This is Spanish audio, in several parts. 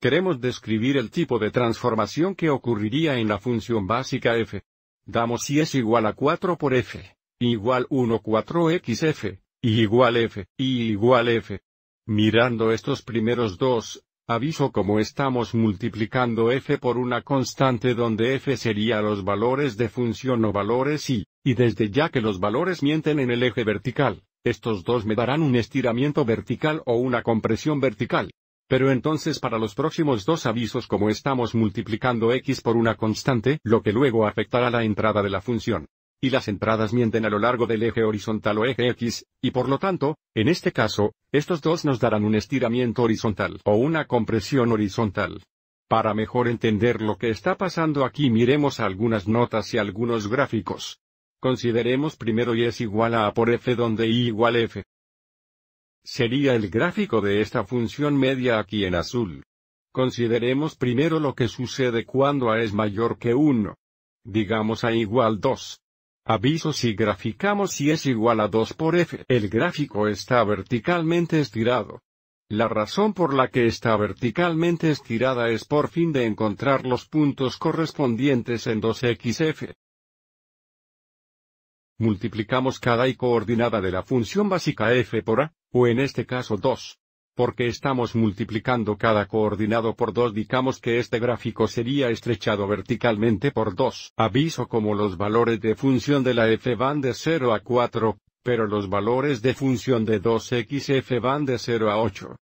Queremos describir el tipo de transformación que ocurriría en la función básica f. Damos si es igual a 4 por f, igual 1 4 x f igual f, y igual f. Mirando estos primeros dos, aviso como estamos multiplicando f por una constante donde f sería los valores de función o valores y, y desde ya que los valores mienten en el eje vertical, estos dos me darán un estiramiento vertical o una compresión vertical. Pero entonces para los próximos dos avisos como estamos multiplicando x por una constante, lo que luego afectará la entrada de la función. Y las entradas mienten a lo largo del eje horizontal o eje x, y por lo tanto, en este caso, estos dos nos darán un estiramiento horizontal o una compresión horizontal. Para mejor entender lo que está pasando aquí miremos algunas notas y algunos gráficos. Consideremos primero y es igual a a por f donde y igual f. Sería el gráfico de esta función media aquí en azul. Consideremos primero lo que sucede cuando a es mayor que 1. Digamos a igual 2. Aviso si graficamos si es igual a 2 por f. El gráfico está verticalmente estirado. La razón por la que está verticalmente estirada es por fin de encontrar los puntos correspondientes en 2xf multiplicamos cada y coordinada de la función básica f por a, o en este caso 2. Porque estamos multiplicando cada coordinado por 2 digamos que este gráfico sería estrechado verticalmente por 2. Aviso como los valores de función de la f van de 0 a 4, pero los valores de función de 2xf van de 0 a 8.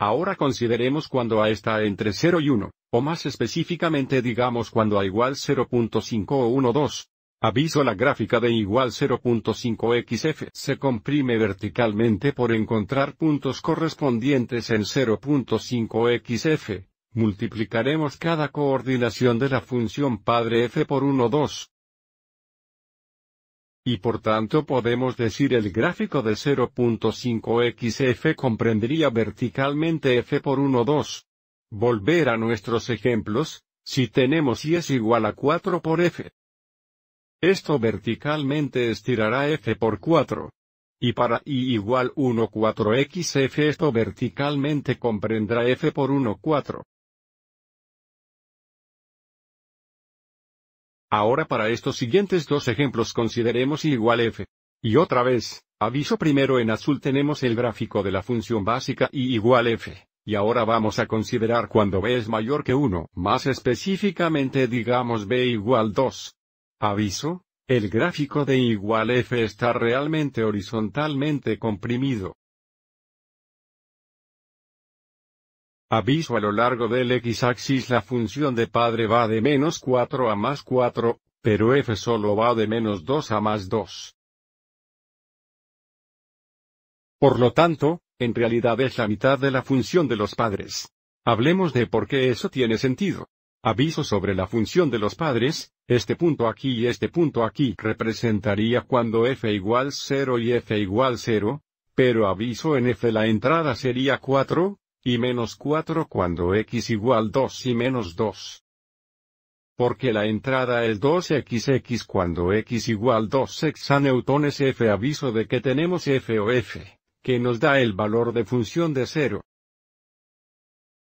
Ahora consideremos cuando a está entre 0 y 1 o más específicamente digamos cuando a igual 0.5 o 1,2. Aviso la gráfica de igual 0.5xf se comprime verticalmente por encontrar puntos correspondientes en 0.5xf. Multiplicaremos cada coordinación de la función padre f por 1,2. Y por tanto podemos decir el gráfico de 0.5xf comprendería verticalmente f por 1,2 volver a nuestros ejemplos, si tenemos y es igual a 4 por f. Esto verticalmente estirará f por 4. Y para y igual 1 4 F esto verticalmente comprendrá f por 1 4. Ahora para estos siguientes dos ejemplos consideremos y igual f. Y otra vez, aviso primero en azul tenemos el gráfico de la función básica y igual f. Y ahora vamos a considerar cuando b es mayor que 1, más específicamente digamos b igual 2. Aviso, el gráfico de igual f está realmente horizontalmente comprimido. Aviso a lo largo del x-axis la función de padre va de menos 4 a más 4, pero f solo va de menos 2 a más 2. Por lo tanto, en realidad es la mitad de la función de los padres. Hablemos de por qué eso tiene sentido. Aviso sobre la función de los padres, este punto aquí y este punto aquí representaría cuando f igual 0 y f igual 0, pero aviso en f la entrada sería 4, y menos 4 cuando x igual 2 y menos 2. Porque la entrada es 2xx cuando x igual 2 es f aviso de que tenemos f o f que nos da el valor de función de 0.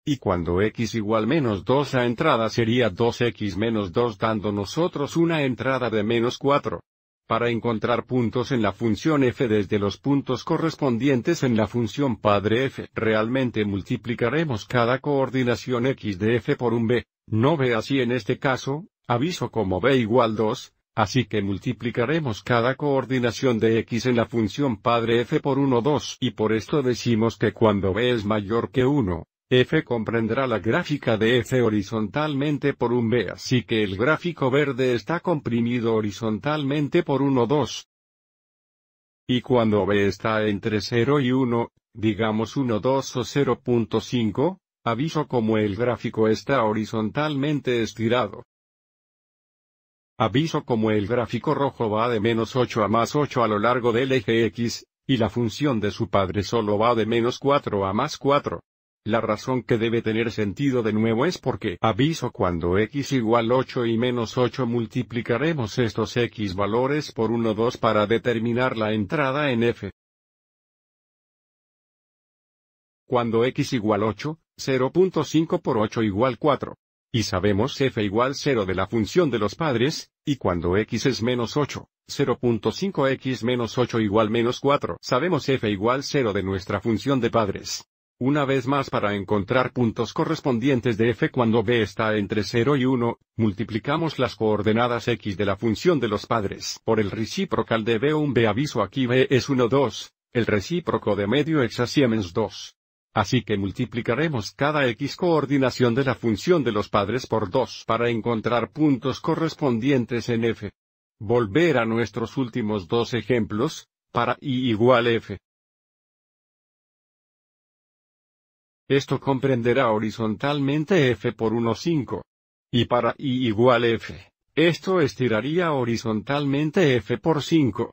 Y cuando x igual menos 2 a entrada sería 2x menos 2 dando nosotros una entrada de menos 4. Para encontrar puntos en la función f desde los puntos correspondientes en la función padre f, realmente multiplicaremos cada coordinación x de f por un b, no ve así en este caso, aviso como b igual 2, Así que multiplicaremos cada coordinación de x en la función padre f por 1 2 y por esto decimos que cuando b es mayor que 1, f comprenderá la gráfica de f horizontalmente por un b así que el gráfico verde está comprimido horizontalmente por 1 2. Y cuando b está entre 0 y 1, digamos 1 2 o 0.5, aviso como el gráfico está horizontalmente estirado. Aviso como el gráfico rojo va de menos 8 a más 8 a lo largo del eje X, y la función de su padre solo va de menos 4 a más 4. La razón que debe tener sentido de nuevo es porque aviso cuando x igual 8 y menos 8 multiplicaremos estos x valores por 1 2 para determinar la entrada en f. Cuando x igual 8, 0.5 por 8 igual 4. Y sabemos f igual 0 de la función de los padres, y cuando x es menos 8, 0.5x menos 8 igual menos 4. Sabemos f igual 0 de nuestra función de padres. Una vez más para encontrar puntos correspondientes de f cuando b está entre 0 y 1, multiplicamos las coordenadas x de la función de los padres por el recíprocal de b un b aviso aquí b es 1 2, el recíproco de medio es 2. Así que multiplicaremos cada x coordinación de la función de los padres por 2 para encontrar puntos correspondientes en f. Volver a nuestros últimos dos ejemplos, para y igual f. Esto comprenderá horizontalmente f por 5. Y para y igual f, esto estiraría horizontalmente f por 5.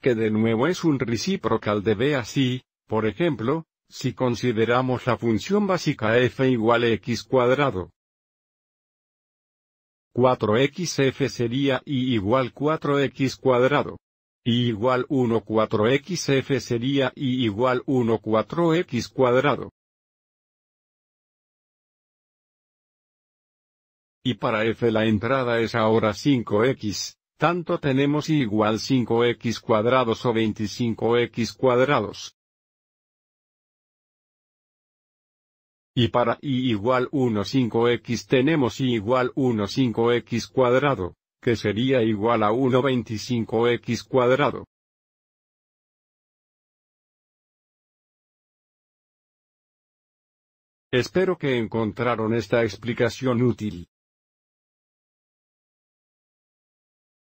que de nuevo es un recíprocal de B así, por ejemplo, si consideramos la función básica f igual x cuadrado. 4xf sería y igual 4x cuadrado. y igual 1 4xf sería y igual 1 4x cuadrado. Y para f la entrada es ahora 5x tanto tenemos y igual 5x cuadrados o 25x cuadrados. Y para y igual 1 5x tenemos y igual 1 5x cuadrado, que sería igual a 1 25x cuadrado. Espero que encontraron esta explicación útil.